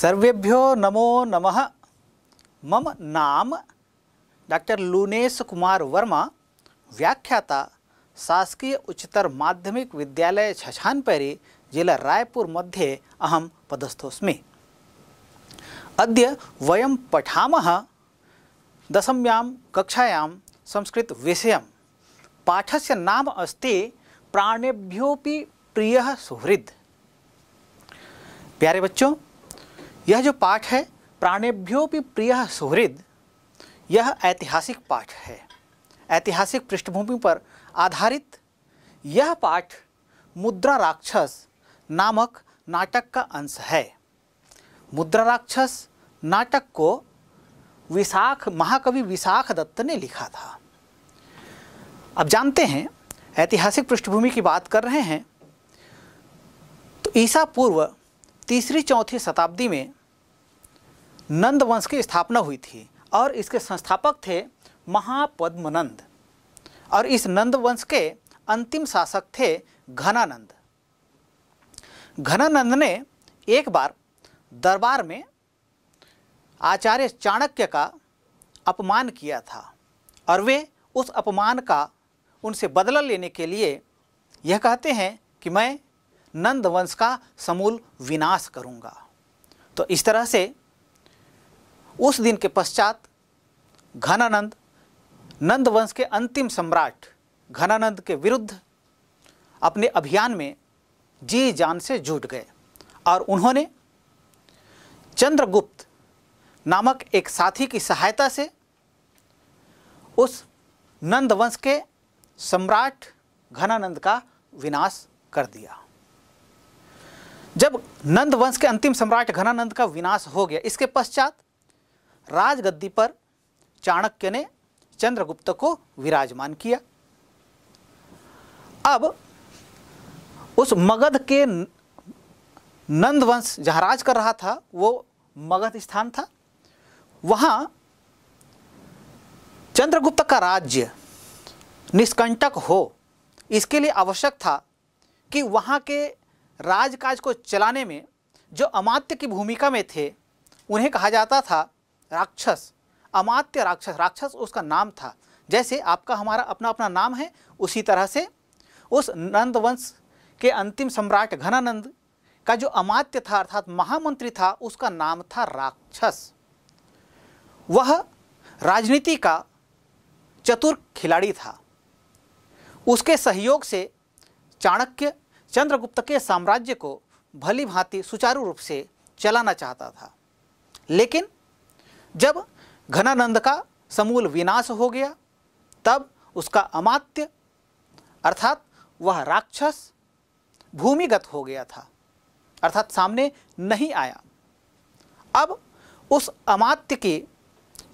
सर्वेभ्यो नमो नमः मम नाम डॉक्टर लूनेश कुमार वर्मा व्याख्याता शासकीय उच्चतर माध्यमिक विद्यालय छछानपैरी जिला रायपुर मध्ये अहम पदस्थोस्मि अद्य वयं पठामः दशम्यां कक्षायां पाठ पाठस्य नाम अस्ति प्राणेभ्योपि प्रियः सुहृद प्यारे बच्चों यह जो पाठ है प्राणेभ्यो भी प्रिय सुहृद यह ऐतिहासिक पाठ है ऐतिहासिक पृष्ठभूमि पर आधारित यह पाठ मुद्रा राक्षस नामक नाटक का अंश है मुद्रा राक्षस नाटक को विशाख महाकवि विशाख दत्त ने लिखा था अब जानते हैं ऐतिहासिक पृष्ठभूमि की बात कर रहे हैं तो ईसा पूर्व तीसरी चौथी शताब्दी में नंद वंश की स्थापना हुई थी और इसके संस्थापक थे महापद्मनंद और इस नंद वंश के अंतिम शासक थे घनानंद घनानंद ने एक बार दरबार में आचार्य चाणक्य का अपमान किया था और वे उस अपमान का उनसे बदला लेने के लिए यह कहते हैं कि मैं नंद वंश का समूल विनाश करूंगा तो इस तरह से उस दिन के पश्चात घनानंद नंद वंश के अंतिम सम्राट घनानंद के विरुद्ध अपने अभियान में जी जान से जुट गए और उन्होंने चंद्रगुप्त नामक एक साथी की सहायता से उस नंद वंश के सम्राट घनानंद का विनाश कर दिया जब नंद वंश के अंतिम सम्राट घनानंद का विनाश हो गया इसके पश्चात राजगद्दी पर चाणक्य ने चंद्रगुप्त को विराजमान किया अब उस मगध के नंदवंश जहाँ राज कर रहा था वो मगध स्थान था वहाँ चंद्रगुप्त का राज्य निष्कंटक हो इसके लिए आवश्यक था कि वहाँ के राजकाज को चलाने में जो अमात्य की भूमिका में थे उन्हें कहा जाता था राक्षस अमात्य राक्षस राक्षस उसका नाम था जैसे आपका हमारा अपना अपना नाम है उसी तरह से उस नंद वंश के अंतिम सम्राट घनानंद का जो अमात्य था अर्थात महामंत्री था उसका नाम था राक्षस वह राजनीति का चतुर खिलाड़ी था उसके सहयोग से चाणक्य चंद्रगुप्त के साम्राज्य को भली भांति सुचारू रूप से चलाना चाहता था लेकिन जब घनानंद का समूल विनाश हो गया तब उसका अमात्य अर्थात वह राक्षस भूमिगत हो गया था अर्थात सामने नहीं आया अब उस अमात्य की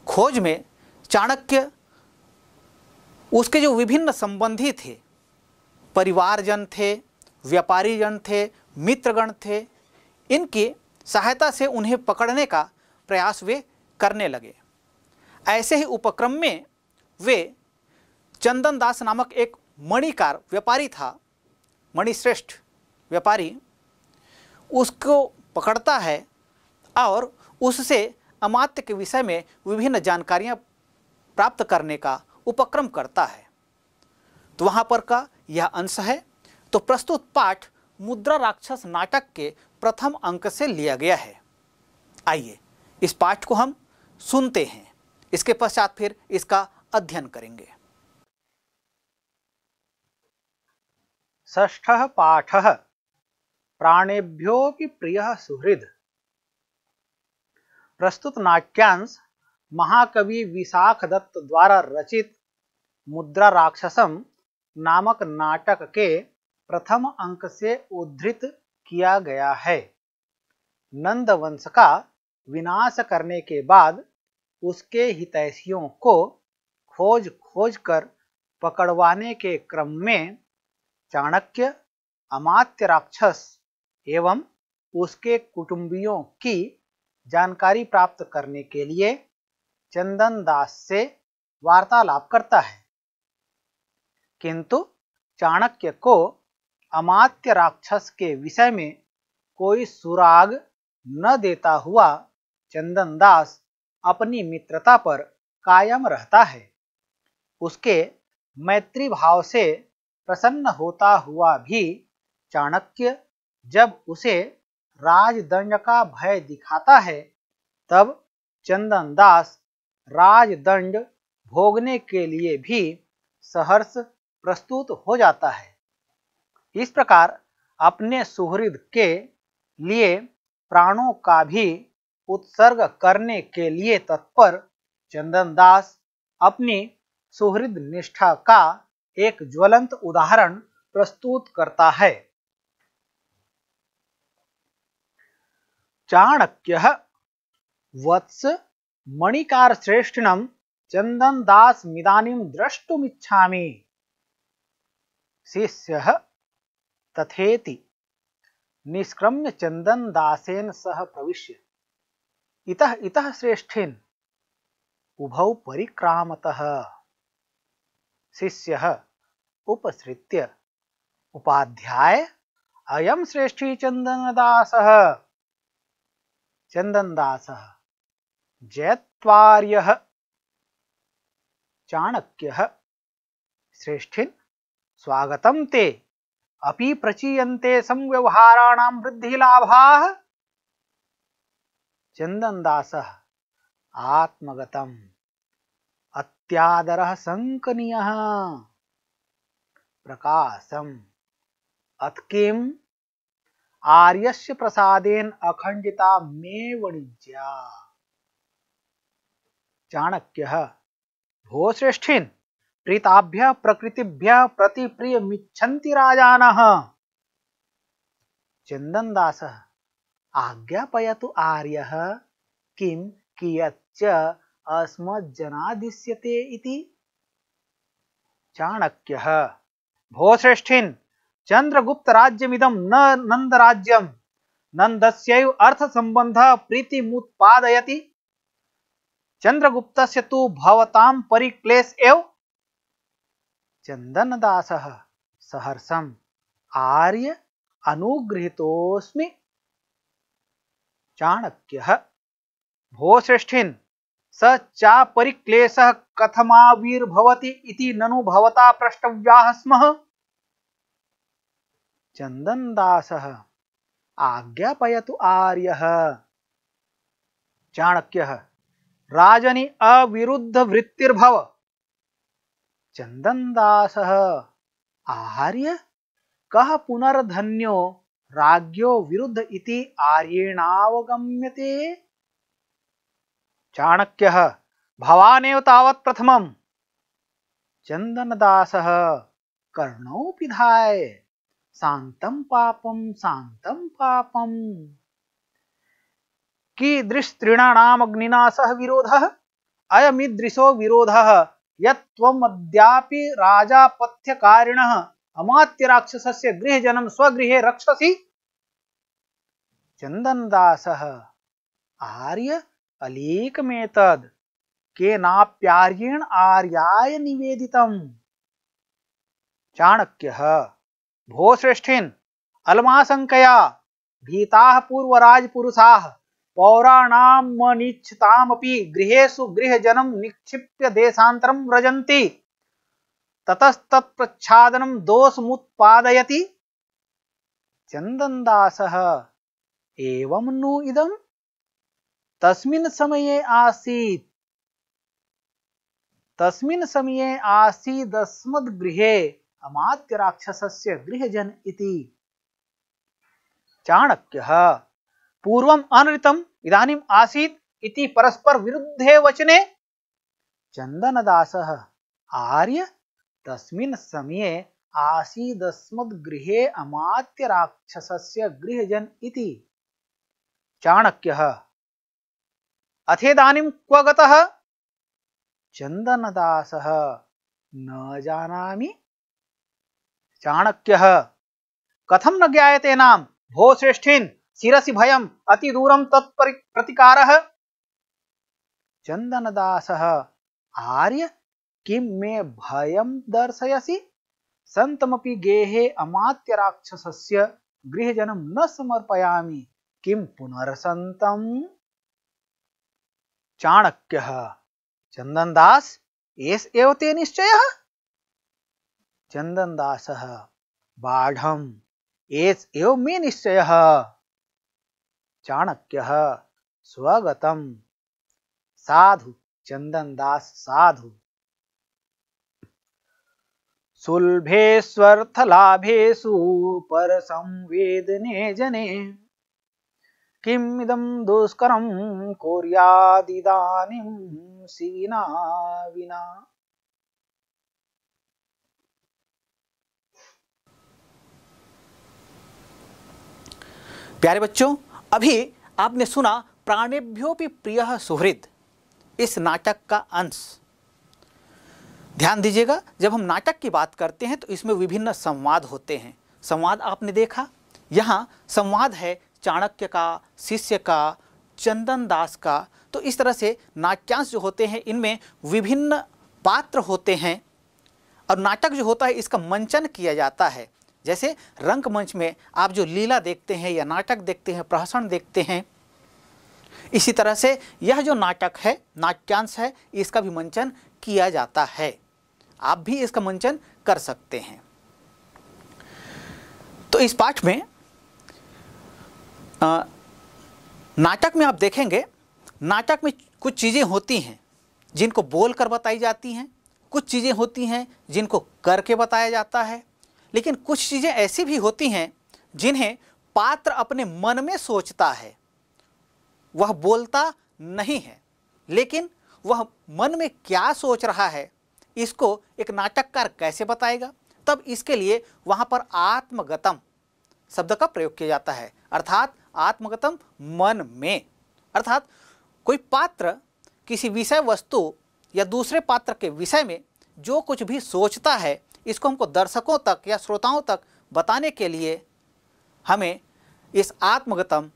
खोज में चाणक्य उसके जो विभिन्न संबंधी थे परिवारजन थे व्यापारीजन थे मित्रगण थे इनकी सहायता से उन्हें पकड़ने का प्रयास वे करने लगे ऐसे ही उपक्रम में वे चंदन दास नामक एक मणिकार व्यापारी था मणिश्रेष्ठ व्यापारी उसको पकड़ता है और उससे अमात्य के विषय में विभिन्न जानकारियां प्राप्त करने का उपक्रम करता है तो वहाँ पर का यह अंश है तो प्रस्तुत पाठ मुद्रा राक्षस नाटक के प्रथम अंक से लिया गया है आइए इस पाठ को हम सुनते हैं इसके पश्चात फिर इसका अध्ययन करेंगे ष्ठ पाठ प्राणेभ्यो प्रिय सुहृद प्रस्तुत नाट्यांश महाकवि विशाख दत्त द्वारा रचित मुद्रा राक्षसम नामक नाटक के प्रथम अंक से उद्धृत किया गया है नंदवंश का विनाश करने के बाद उसके हितैषियों को खोज खोज कर पकड़वाने के क्रम में चाणक्य अमात्य राक्षस एवं उसके कुटुंबियों की जानकारी प्राप्त करने के लिए चंदन दास से वार्तालाप करता है किंतु चाणक्य को अमात्य राक्षस के विषय में कोई सुराग न देता हुआ चंदन दास अपनी मित्रता पर कायम रहता है उसके मैत्री भाव से प्रसन्न होता हुआ भी चाणक्य जब उसे राजदंड का भय दिखाता है तब चंदन दास राजदंड भोगने के लिए भी सहर्ष प्रस्तुत हो जाता है इस प्रकार अपने सुहृद के लिए प्राणों का भी उत्सर्ग करने के लिए तत्पर चंदन दास अपनी सुहृद निष्ठा का एक ज्वलंत उदाहरण प्रस्तुत करता है चाणक्य वत्स मणिकार श्रेष्ठनम चंदन दास मिदानी द्रष्टुम्छा शिष्य तथेति निष्क्रम्य चंदन दासेन सह प्रविश्य इतः इतः श्रेष्ठेन उभौ परिक्रामतः शिष्यः उपसृत्य उपाध्याय अयम श्रेष्ठी चंदनदासः चंदनदासः जयत्वार्यः चाणक्यः श्रेष्ठिन् स्वागतं ते अपि प्रचीयन्ते संव्यवहाराणां वृद्धिलाभाः दास आत्मगतम अत्यादर संकनीय प्रकाशम अथ किम आर्यस्य प्रसादेन अखंडिता मे वणिज्या चाणक्य भोश्रेष्ठिन प्रीताभ्य प्रकृतिभ्य प्रतिप्रिय मिच्छन्ति राजानः चंदनदासः आज्ञापयतु आर्य किं कियच्च अस्मज्जनादिश्यते इति चाणक्यः भो श्रेष्ठिन् चन्द्रगुप्तराज्यमिदं न नंद नन्दराज्यं नन्दस्यैव अर्थसम्बन्धः प्रीतिमुत्पादयति चन्द्रगुप्तस्य तु भवतां परिक्लेश एव चन्दनदासः सहर्षम् आर्य अनुगृहीतोऽस्मि चाणक्य भो श्रेष्ठिन् स चा परिक्लेश इति ननु भवता प्रष्टव्या प्रष्टव्याः स्मः चन्दनदासः आज्ञापयतु आर्यः चाणक्यः राजनि चंदन दास आर्य कह पुनर्धन्यो राज्ञो विरुद्ध इति आर्येणावगम्यते चाणक्यः भवानेव तावत् प्रथमम् चन्दनदासः कर्णौ पिधाय शान्तं पापं शान्तं पापम् कीदृशस्तृणानामग्निना सह विरोधः अयमीदृशो विरोधः यत्त्वमद्यापि राजापथ्यकारिणः अमात्य गृह जनम स्वगृह रक्षसी चंदन दास आर्य ದಾಸ में के केनाप्यार्येण आर्याय निवेदितम् चाणक्य भो श्रेष्ठिन श्रेष्ठिन् भीता पूर्वराज पुरुषा पौराणाम गृहेशु गृह जनम निक्षिप्य देशांतरम व्रजंती ततस्तत्प्रच्छादनं दोषमुत्पादयति चन्दनदासः एवं नु इदं तस्मिन् समये आसीत् तस्मिन् समये आसीदस्मद् आसीदस्मद्गृहे अमात्यराक्षसस्य गृहजन इति चाणक्यः पूर्वम् अनृतम् इदानीम् आसीत् इति परस्पर विरुद्धे वचने चन्दनदासः आर्य तस्मिन् समये गृहे अमात्य राक्षसस्य गृहजन इति चाणक्यः अथेदानीं क्व गतः चन्दनदासः न जानामि चाणक्यः कथं न ज्ञायते नाम भो श्रेष्ठिन् शिरसि भयम् अतिदूरं तत्प्रतिकारः चन्दनदासः आर्य किम मे भयम दर्शयसी सन्तमपि गेहे अमात्य राक्षसस्य गृहजनम न समर्पयामि किम पुनर्सन्तम् चाणक्य चन्दनदास एष एव ते निश्चय चन्दनदासः बाढम् एष एव मे निश्चय चाणक्य स्वगतम् साधु चन्दनदास साधु सुलभेष्वर्थलाभेषु परसंवेदने जने किमिदं दुष्करं कुर्यादिदानीं सीना विना प्यारे बच्चों अभी आपने सुना प्राणेभ्योपि प्रिय सुहृद इस नाटक का अंश ध्यान दीजिएगा जब हम नाटक की बात करते हैं तो इसमें विभिन्न संवाद होते हैं संवाद आपने देखा यहाँ संवाद है चाणक्य का शिष्य का चंदन दास का तो इस तरह से नाट्यांश जो होते हैं इनमें विभिन्न पात्र होते हैं और नाटक जो होता है इसका मंचन किया जाता है जैसे रंगमंच में आप जो लीला देखते हैं या नाटक देखते हैं प्रहसन देखते हैं इसी तरह से यह जो नाटक है नाट्यांश है इसका भी मंचन किया जाता है आप भी इसका मंचन कर सकते हैं तो इस पाठ में आ, नाटक में आप देखेंगे नाटक में कुछ चीज़ें होती हैं जिनको बोल कर बताई जाती हैं कुछ चीज़ें होती हैं जिनको करके बताया जाता है लेकिन कुछ चीज़ें ऐसी भी होती हैं जिन्हें पात्र अपने मन में सोचता है वह बोलता नहीं है लेकिन वह मन में क्या सोच रहा है इसको एक नाटककार कैसे बताएगा तब इसके लिए वहाँ पर आत्मगतम शब्द का प्रयोग किया जाता है अर्थात आत्मगतम मन में अर्थात कोई पात्र किसी विषय वस्तु या दूसरे पात्र के विषय में जो कुछ भी सोचता है इसको हमको दर्शकों तक या श्रोताओं तक बताने के लिए हमें इस आत्मगतम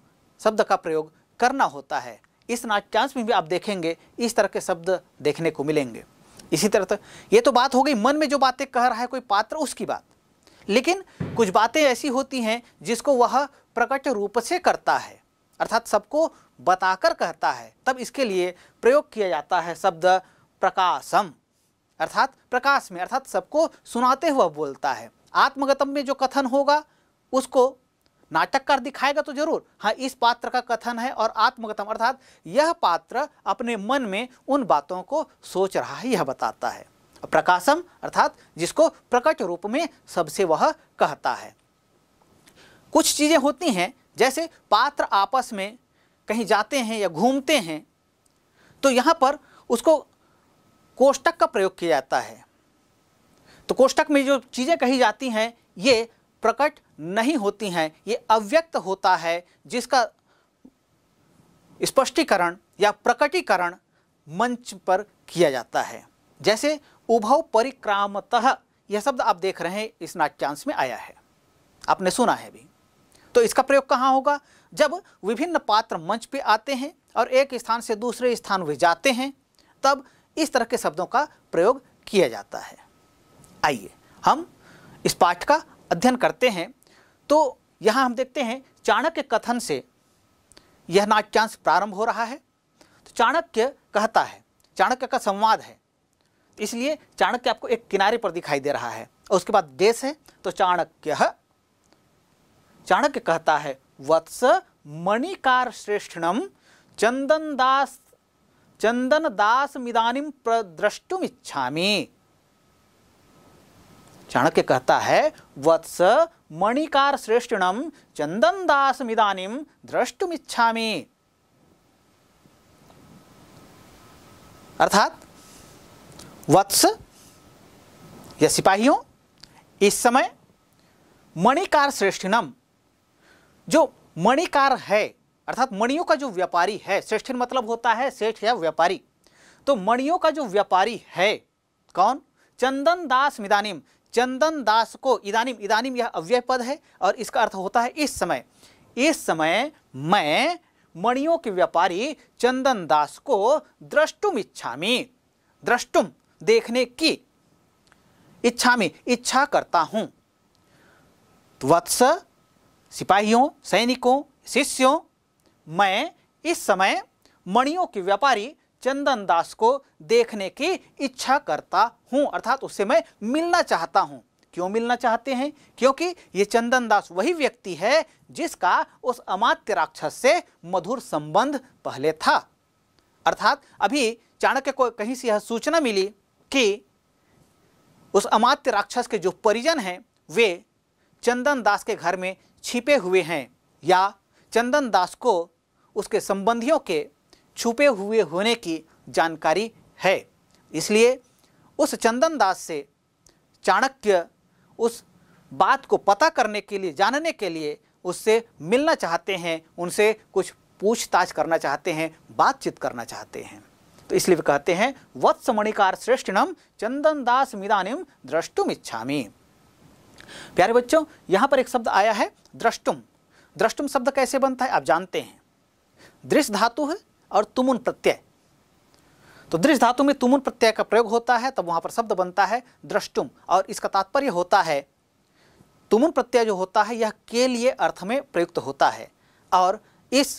शब्द का प्रयोग करना होता है इस नाट्यांश में भी आप देखेंगे इस तरह के शब्द देखने को मिलेंगे इसी तरह तो, ये तो बात हो गई मन में जो बातें कह रहा है कोई पात्र उसकी बात लेकिन कुछ बातें ऐसी होती हैं जिसको वह प्रकट रूप से करता है अर्थात सबको बताकर कहता है तब इसके लिए प्रयोग किया जाता है शब्द प्रकाशम अर्थात प्रकाश में अर्थात सबको सुनाते हुए बोलता है आत्मगतम में जो कथन होगा उसको नाटककार दिखाएगा तो जरूर हाँ इस पात्र का कथन है और आत्मकथन अर्थात यह पात्र अपने मन में उन बातों को सोच रहा है यह बताता है प्रकाशम अर्थात जिसको प्रकट रूप में सबसे वह कहता है कुछ चीज़ें होती हैं जैसे पात्र आपस में कहीं जाते हैं या घूमते हैं तो यहाँ पर उसको कोष्टक का प्रयोग किया जाता है तो कोष्टक में जो चीज़ें कही जाती हैं ये प्रकट नहीं होती हैं ये अव्यक्त होता है जिसका स्पष्टीकरण या प्रकटीकरण मंच पर किया जाता है जैसे उभव परिक्रामतः यह शब्द आप देख रहे हैं इस नाट्यांश में आया है आपने सुना है भी तो इसका प्रयोग कहाँ होगा जब विभिन्न पात्र मंच पे आते हैं और एक स्थान से दूसरे स्थान वे जाते हैं तब इस तरह के शब्दों का प्रयोग किया जाता है आइए हम इस पाठ का अध्ययन करते हैं तो यहाँ हम देखते हैं चाणक्य कथन से यह नाट्यांश प्रारंभ हो रहा है तो चाणक्य कहता है चाणक्य का संवाद है इसलिए चाणक्य आपको एक किनारे पर दिखाई दे रहा है और उसके बाद देश है तो चाणक्य चाणक्य कहता है वत्स मणिकार श्रेष्ठनम चंदन दास चंदन दास मिदानिम प्रद्रष्टुम इच्छामी चाणक्य कहता है वत्स मणिकार श्रेष्ठम चंदन दास मिदानी द्रष्टुम इच्छा अर्थात वत्स या सिपाहियों इस समय मणिकार श्रेष्ठिनम जो मणिकार है अर्थात मणियों का जो व्यापारी है श्रेष्ठ मतलब होता है सेठ या व्यापारी तो मणियों का जो व्यापारी है कौन चंदन दास मिदानिम चंदन दास को इदानीम इदानीम यह अव्यय पद है और इसका अर्थ होता है इस समय इस समय मैं मणियों के व्यापारी चंदन दास को द्रष्टुम इच्छामी द्रष्टुम देखने की इच्छा में इच्छा करता हूं वत्स सिपाहियों सैनिकों शिष्यों मैं इस समय मणियों के व्यापारी चंदन दास को देखने की इच्छा करता हूँ अर्थात उससे मैं मिलना चाहता हूँ क्यों मिलना चाहते हैं क्योंकि ये चंदन दास वही व्यक्ति है जिसका उस अमात्य राक्षस से मधुर संबंध पहले था अर्थात अभी चाणक्य को कहीं से यह सूचना मिली कि उस अमात्य राक्षस के जो परिजन हैं वे चंदन दास के घर में छिपे हुए हैं या चंदन दास को उसके संबंधियों के छुपे हुए होने की जानकारी है इसलिए उस चंदन दास से चाणक्य उस बात को पता करने के लिए जानने के लिए उससे मिलना चाहते हैं उनसे कुछ पूछताछ करना चाहते हैं बातचीत करना चाहते हैं तो इसलिए वे कहते हैं वत्समणिकार नम चंदन दास मिदानिम द्रष्टुम इच्छामी प्यारे बच्चों यहाँ पर एक शब्द आया है द्रष्टुम द्रष्टुम शब्द कैसे बनता है आप जानते हैं दृश्य धातु है और तुमुन प्रत्यय तो दृश्य धातु में तुमुन प्रत्यय का प्रयोग होता है तब वहां पर शब्द बनता है द्रष्टुम और इसका तात्पर्य होता है तुमुन प्रत्यय जो होता है यह के लिए अर्थ में प्रयुक्त होता है और इस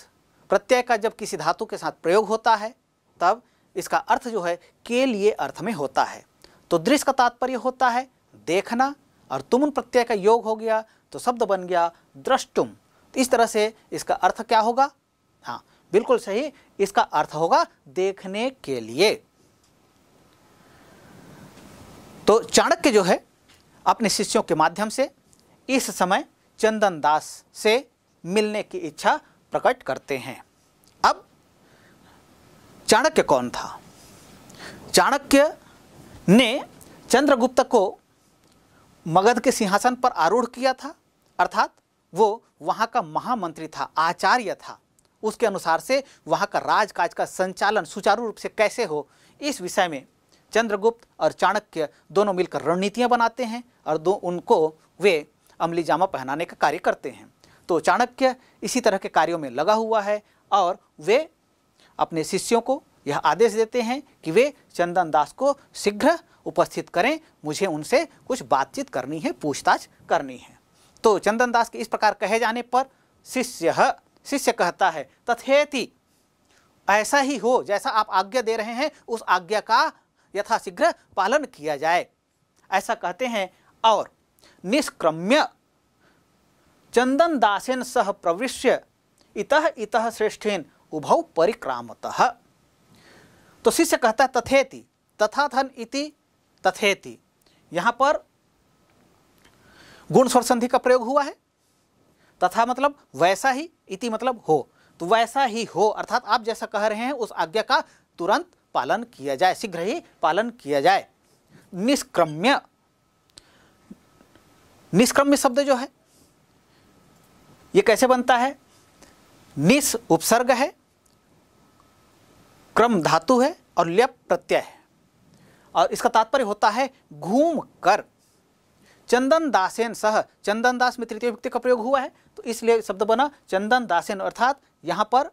प्रत्यय का जब किसी धातु के साथ प्रयोग होता है तब इसका अर्थ जो है के लिए अर्थ में होता है तो दृश्य का तात्पर्य होता है देखना और तुमुन प्रत्यय का योग हो गया तो शब्द बन गया द्रष्टुम तो इस तरह से इसका अर्थ क्या होगा हाँ बिल्कुल सही इसका अर्थ होगा देखने के लिए तो चाणक्य जो है अपने शिष्यों के माध्यम से इस समय चंदन दास से मिलने की इच्छा प्रकट करते हैं अब चाणक्य कौन था चाणक्य ने चंद्रगुप्त को मगध के सिंहासन पर आरूढ़ किया था अर्थात वो वहाँ का महामंत्री था आचार्य था उसके अनुसार से वहाँ का राजकाज का संचालन सुचारू रूप से कैसे हो इस विषय में चंद्रगुप्त और चाणक्य दोनों मिलकर रणनीतियाँ बनाते हैं और दो उनको वे अमली जामा पहनाने का कार्य करते हैं तो चाणक्य इसी तरह के कार्यों में लगा हुआ है और वे अपने शिष्यों को यह आदेश देते हैं कि वे चंदन दास को शीघ्र उपस्थित करें मुझे उनसे कुछ बातचीत करनी है पूछताछ करनी है तो चंदन दास के इस प्रकार कहे जाने पर शिष्य शिष्य कहता है तथेति ऐसा ही हो जैसा आप आज्ञा दे रहे हैं उस आज्ञा का यथाशीघ्र पालन किया जाए ऐसा कहते हैं और निष्क्रम्य चंदन दासेन सह प्रविश्य इतः इतः श्रेष्ठेन उभौ परिक्रामतः तो शिष्य कहता है तथेति धन इति तथेति यहाँ पर गुण स्वर संधि का प्रयोग हुआ है तथा मतलब वैसा ही इति मतलब हो तो वैसा ही हो अर्थात आप जैसा कह रहे हैं उस आज्ञा का तुरंत पालन किया जाए शीघ्र ही पालन किया जाए निष्क्रम्य निष्क्रम्य शब्द जो है ये कैसे बनता है निस उपसर्ग है क्रम धातु है और ल्यप प्रत्यय है और इसका तात्पर्य होता है घूम कर चंदन दासेन सह चंदन दास में तृतीय व्यक्ति का प्रयोग हुआ है तो इसलिए शब्द बना चंदन दासेन अर्थात यहाँ पर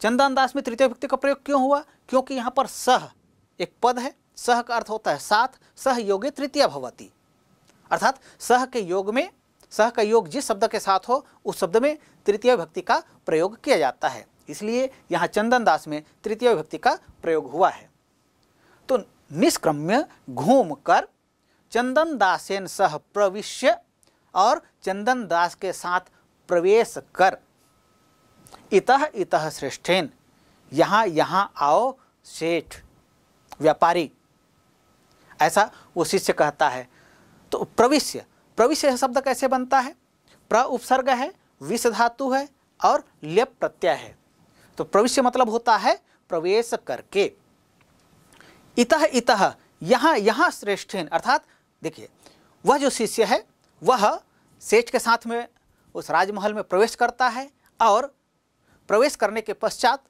चंदन दास में तृतीय व्यक्ति का प्रयोग क्यों हुआ क्योंकि यहाँ पर सह एक पद है सह का अर्थ होता है साथ सह योगे तृतीय भवती अर्थात सह के योग में सह का योग जिस शब्द के साथ हो उस शब्द में तृतीय भक्ति का प्रयोग किया जाता है इसलिए यहाँ चंदन दास में तृतीय भक्ति का प्रयोग हुआ है तो निष्क्रम्य घूम कर चंदन दासेन सह प्रविश्य और चंदन दास के साथ प्रवेश कर इतः इतः श्रेष्ठेन यहाँ यहाँ आओ सेठ व्यापारी ऐसा वो शिष्य कहता है तो प्रविश्य प्रविश्य शब्द कैसे बनता है प्र उपसर्ग है विष धातु है और लेप प्रत्यय है तो प्रविश्य मतलब होता है प्रवेश करके इतः इतः यहाँ यहाँ श्रेष्ठेन अर्थात देखिए वह जो शिष्य है वह सेठ के साथ में उस राजमहल में प्रवेश करता है और प्रवेश करने के पश्चात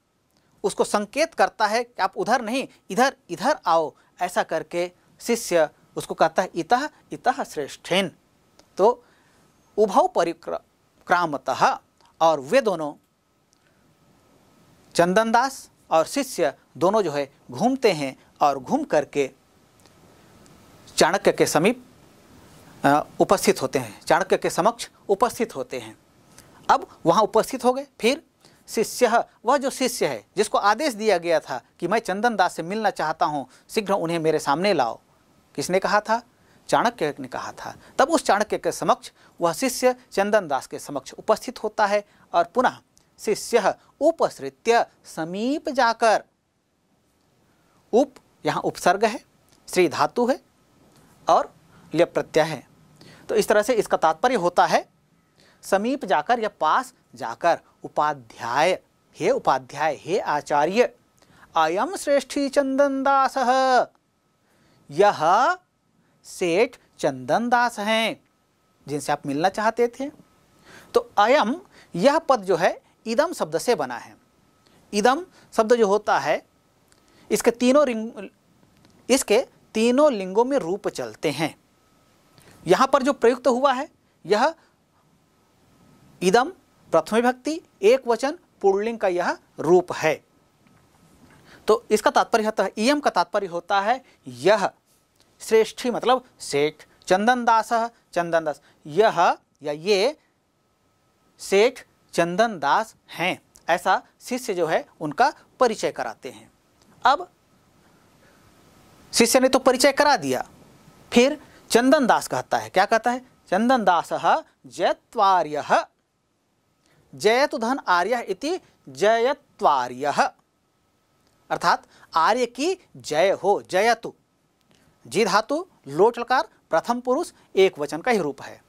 उसको संकेत करता है कि आप उधर नहीं इधर इधर आओ ऐसा करके शिष्य उसको कहता है इतः इतः श्रेष्ठेन तो उभव परिक्रामतः और वे दोनों चंदनदास और शिष्य दोनों जो है घूमते हैं और घूम करके चाणक्य के समीप उपस्थित होते हैं चाणक्य के समक्ष उपस्थित होते हैं अब वहाँ उपस्थित हो गए फिर शिष्य वह जो शिष्य है जिसको आदेश दिया गया था कि मैं चंदन दास से मिलना चाहता हूँ शीघ्र उन्हें मेरे सामने लाओ किसने कहा था चाणक्य ने कहा था तब उस चाणक्य के समक्ष वह शिष्य चंदन दास के समक्ष उपस्थित होता है और पुनः शिष्य उपसृत्य समीप जाकर उप यहाँ उपसर्ग है श्री धातु है और लिय प्रत्यय है तो इस तरह से इसका तात्पर्य होता है समीप जाकर या पास जाकर उपाध्याय हे उपाध्याय हे आचार्य अयम श्रेष्ठी चंदन दास यह सेठ चंदन दास हैं जिनसे आप मिलना चाहते थे तो अयम यह पद जो है इदम शब्द से बना है इदम शब्द जो होता है इसके तीनों रिंग इसके तीनों लिंगों में रूप चलते हैं यहां पर जो प्रयुक्त हुआ है यह इदम प्रथम भक्ति एक वचन पुर्लिंग का यह रूप है तो इसका तात्पर्य होता है इम का तात्पर्य होता है यह श्रेष्ठी मतलब सेठ चंदन दास चंदन दास यह या ये सेठ चंदन दास हैं ऐसा शिष्य जो है उनका परिचय कराते हैं अब शिष्य ने तो परिचय करा दिया फिर चंदन दास कहता है क्या कहता है चंदन दास जयत्वार्य जयतु धन आर्य इति जयत्वार्य अर्थात आर्य की जय हो जयतु जी धातु लोटलकार प्रथम पुरुष एक वचन का ही रूप है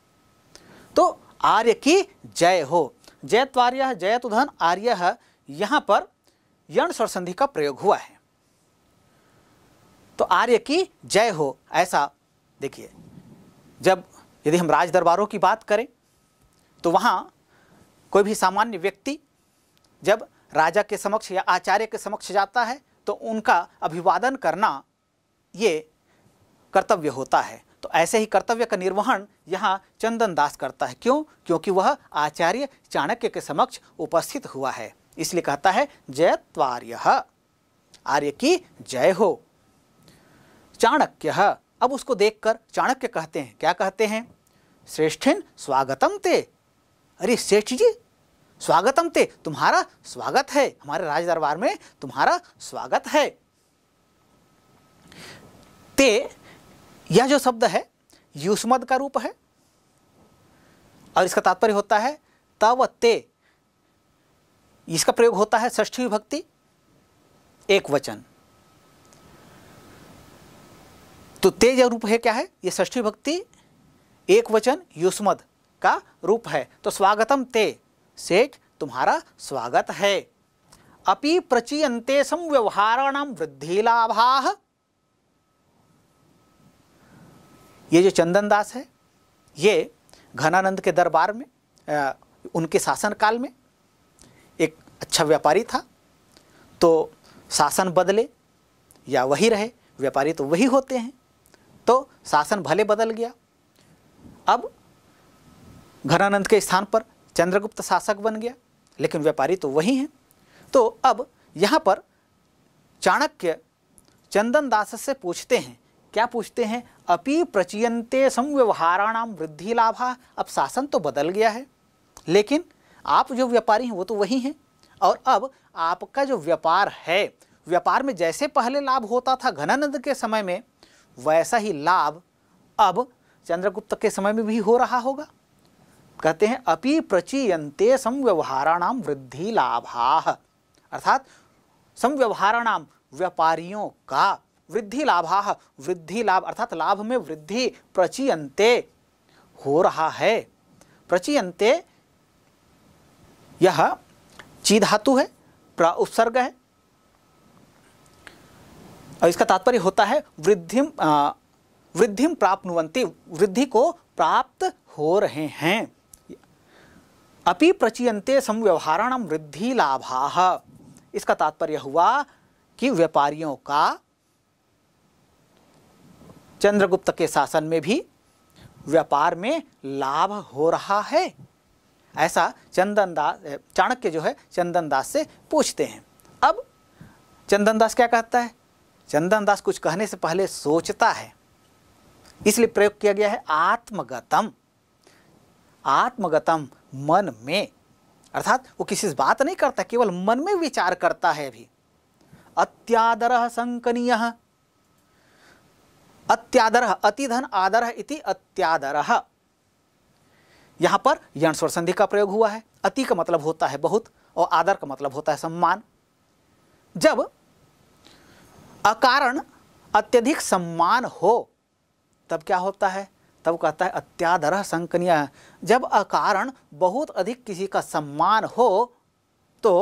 तो आर्य की जय हो जयत्वार्य जयतु धन आर्य यहां पर यण स्वरसंधि का प्रयोग हुआ है तो आर्य की जय हो ऐसा देखिए जब यदि हम राज दरबारों की बात करें तो वहाँ कोई भी सामान्य व्यक्ति जब राजा के समक्ष या आचार्य के समक्ष जाता है तो उनका अभिवादन करना ये कर्तव्य होता है तो ऐसे ही कर्तव्य का निर्वहन यहाँ चंदन दास करता है क्यों क्योंकि वह आचार्य चाणक्य के समक्ष उपस्थित हुआ है इसलिए कहता है जय त्वार्य आर्य की जय हो चाणक्य अब उसको देखकर चाणक्य कहते हैं क्या कहते हैं श्रेष्ठिन स्वागतम ते अरे सेठ जी स्वागतम ते तुम्हारा स्वागत है हमारे राज दरबार में तुम्हारा स्वागत है ते यह जो शब्द है युष्मद का रूप है और इसका तात्पर्य होता है तव ते इसका प्रयोग होता है ष्ठी विभक्ति एक वचन तो तेज रूप है क्या है ये ष्ठी भक्ति एक वचन युष्मद का रूप है तो स्वागतम ते सेठ तुम्हारा स्वागत है अपि प्रचीयते संव्यवहाराण वृद्धि लाभा ये जो चंदन दास है ये घनानंद के दरबार में आ, उनके शासनकाल में एक अच्छा व्यापारी था तो शासन बदले या वही रहे व्यापारी तो वही होते हैं तो शासन भले बदल गया अब घनानंद के स्थान पर चंद्रगुप्त शासक बन गया लेकिन व्यापारी तो वही हैं तो अब यहाँ पर चाणक्य चंदन दास से पूछते हैं क्या पूछते हैं अपि प्रचयनते संव्यवहाराणाम वृद्धि लाभा अब शासन तो बदल गया है लेकिन आप जो व्यापारी हैं वो तो वही हैं और अब आपका जो व्यापार है व्यापार में जैसे पहले लाभ होता था घनानंद के समय में वैसा ही लाभ अब चंद्रगुप्त के समय में भी हो रहा होगा कहते हैं अपि प्रचीयते संव्यवहाराणाम वृद्धि लाभा अर्थात संव्यवहाराणाम व्यापारियों का वृद्धि लाभा वृद्धि लाभ अर्थात लाभ में वृद्धि प्रचीयते हो रहा है प्रचीयते यह ची धातु है प्र उपसर्ग है और इसका तात्पर्य होता है वृद्धि वृद्धि प्राप्तवंती वृद्धि को प्राप्त हो रहे हैं अपि प्रचीयते समव्यवहारण वृद्धि लाभा इसका तात्पर्य हुआ कि व्यापारियों का चंद्रगुप्त के शासन में भी व्यापार में लाभ हो रहा है ऐसा चंदन दास चाणक्य जो है चंदन दास से पूछते हैं अब चंदन दास क्या कहता है चंदन दास कुछ कहने से पहले सोचता है इसलिए प्रयोग किया गया है आत्मगतम आत्मगतम मन में अर्थात वो किसी से बात नहीं करता केवल मन में विचार करता है अभी अत्यादर संकनीय अत्यादर अतिधन आदर इति अत्यादर यहां पर यणस्वर संधि का प्रयोग हुआ है अति का मतलब होता है बहुत और आदर का मतलब होता है सम्मान जब अकारण अत्यधिक सम्मान हो तब क्या होता है तब कहता है अत्यादर संकनीय जब अकारण बहुत अधिक किसी का सम्मान हो तो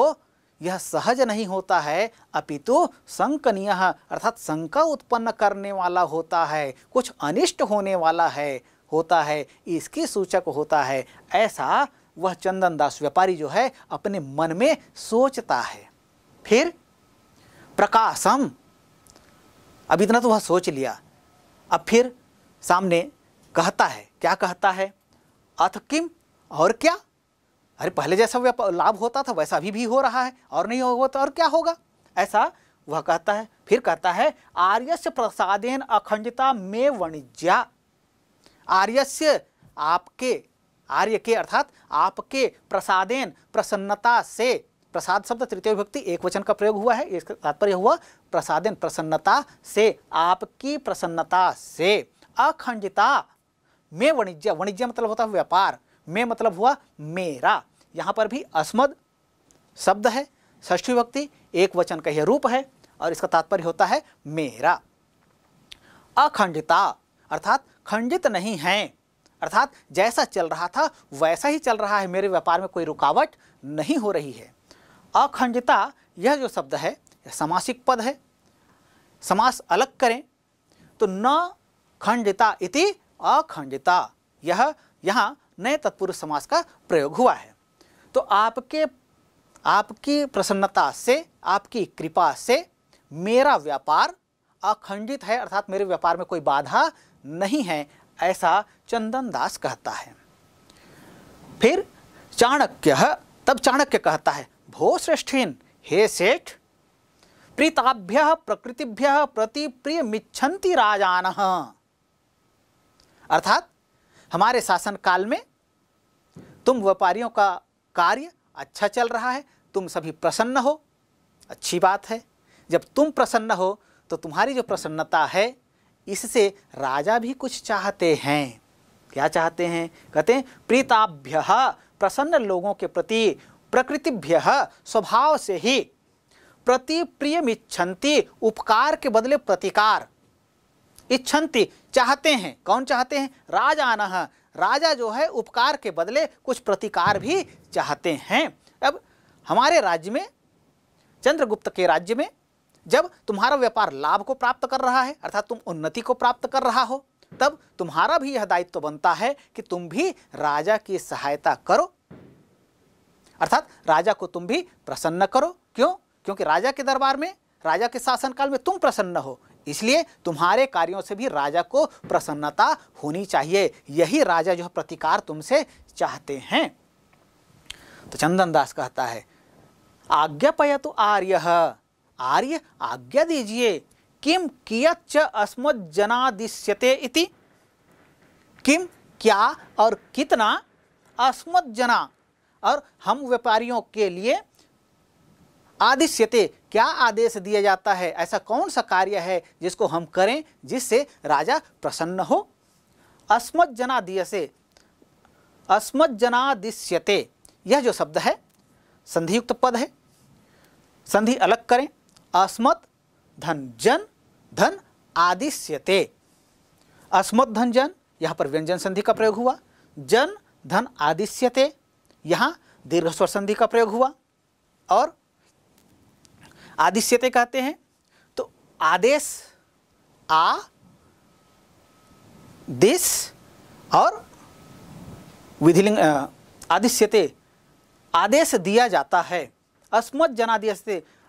यह सहज नहीं होता है अपितु संकनीय अर्थात शंका उत्पन्न करने वाला होता है कुछ अनिष्ट होने वाला है होता है इसकी सूचक होता है ऐसा वह चंदन दास व्यापारी जो है अपने मन में सोचता है फिर प्रकाशम अब इतना तो वह सोच लिया अब फिर सामने कहता है क्या कहता है अथ किम और क्या अरे पहले जैसा लाभ होता था वैसा अभी भी हो रहा है और नहीं होगा तो और क्या होगा ऐसा वह कहता है फिर कहता है आर्यस्य प्रसादेन अखंडता में वणिज्या आर्यस्य आपके आर्य के अर्थात आपके प्रसादेन प्रसन्नता से प्रसाद शब्द तृतीय विभक्ति एक वचन का प्रयोग हुआ है इसका तात्पर्य हुआ प्रसादन प्रसन्नता से आपकी प्रसन्नता से अखंडिता में वणिज्य वणिज्य मतलब होता है व्यापार में मतलब हुआ मेरा यहाँ पर भी अस्मद शब्द है ष्ठी विभक्ति एक वचन का यह रूप है और इसका तात्पर्य होता है मेरा अखंडिता अर्थात खंडित नहीं है अर्थात जैसा चल रहा था वैसा ही चल रहा है मेरे व्यापार में कोई रुकावट नहीं हो रही है अखंडता यह जो शब्द है यह समासिक पद है समास अलग करें तो न खंडिता इति अखंडिता यह यहाँ नए तत्पुरुष समास का प्रयोग हुआ है तो आपके आपकी प्रसन्नता से आपकी कृपा से मेरा व्यापार अखंडित है अर्थात मेरे व्यापार में कोई बाधा नहीं है ऐसा चंदन दास कहता है फिर चाणक्य तब चाणक्य कहता है भो श्रेष्ठीन हे सेठ प्रीताभ्य प्रकृतिभ्य प्रति प्रिय मिच्छन्ति राजान अर्थात हमारे शासन काल में तुम व्यापारियों का कार्य अच्छा चल रहा है तुम सभी प्रसन्न हो अच्छी बात है जब तुम प्रसन्न हो तो तुम्हारी जो प्रसन्नता है इससे राजा भी कुछ चाहते हैं क्या चाहते हैं कहते हैं प्रीताभ्य प्रसन्न लोगों के प्रति प्रकृतिभ्य स्वभाव से ही प्रति प्रियमिच्छन्ति उपकार के बदले प्रतिकार इच्छन्ति चाहते हैं कौन चाहते हैं राजा राजा जो है उपकार के बदले कुछ प्रतिकार भी चाहते हैं अब हमारे राज्य में चंद्रगुप्त के राज्य में जब तुम्हारा व्यापार लाभ को प्राप्त कर रहा है अर्थात तुम उन्नति को प्राप्त कर रहा हो तब तुम्हारा भी यह दायित्व तो बनता है कि तुम भी राजा की सहायता करो अर्थात राजा को तुम भी प्रसन्न करो क्यों क्योंकि राजा के दरबार में राजा के शासनकाल में तुम प्रसन्न हो इसलिए तुम्हारे कार्यों से भी राजा को प्रसन्नता होनी चाहिए यही राजा जो प्रतिकार तुमसे चाहते हैं तो चंदन दास कहता है आज्ञा पय तो आर्य आर्य आज्ञा दीजिए किम च अस्मज्जनादिश्यते इति किम क्या और कितना अस्मज्जना और हम व्यापारियों के लिए आदिश्यते क्या आदेश दिया जाता है ऐसा कौन सा कार्य है जिसको हम करें जिससे राजा प्रसन्न हो अस्मत जनादियसे अस्मत जनादिश्यते यह जो शब्द है संधियुक्त पद है संधि अलग करें अस्मत धन जन धन आदिश्यते अस्मत धन जन यहाँ पर व्यंजन संधि का प्रयोग हुआ जन धन आदिश्यते यहाँ दीर्घ स्वर संधि का प्रयोग हुआ और आदिश्यते कहते हैं तो आदेश आ दिस और विधिलिंग आदिश्यते आदेश दिया जाता है अस्मत जनादेश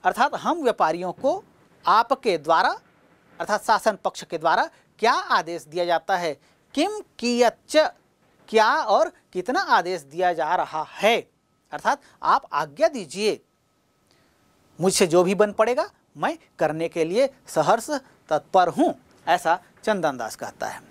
अर्थात हम व्यापारियों को आपके द्वारा अर्थात शासन पक्ष के द्वारा क्या आदेश दिया जाता है किम कियच क्या और कितना आदेश दिया जा रहा है अर्थात आप आज्ञा दीजिए मुझसे जो भी बन पड़ेगा मैं करने के लिए सहर्ष तत्पर हूँ ऐसा चंदनदास कहता है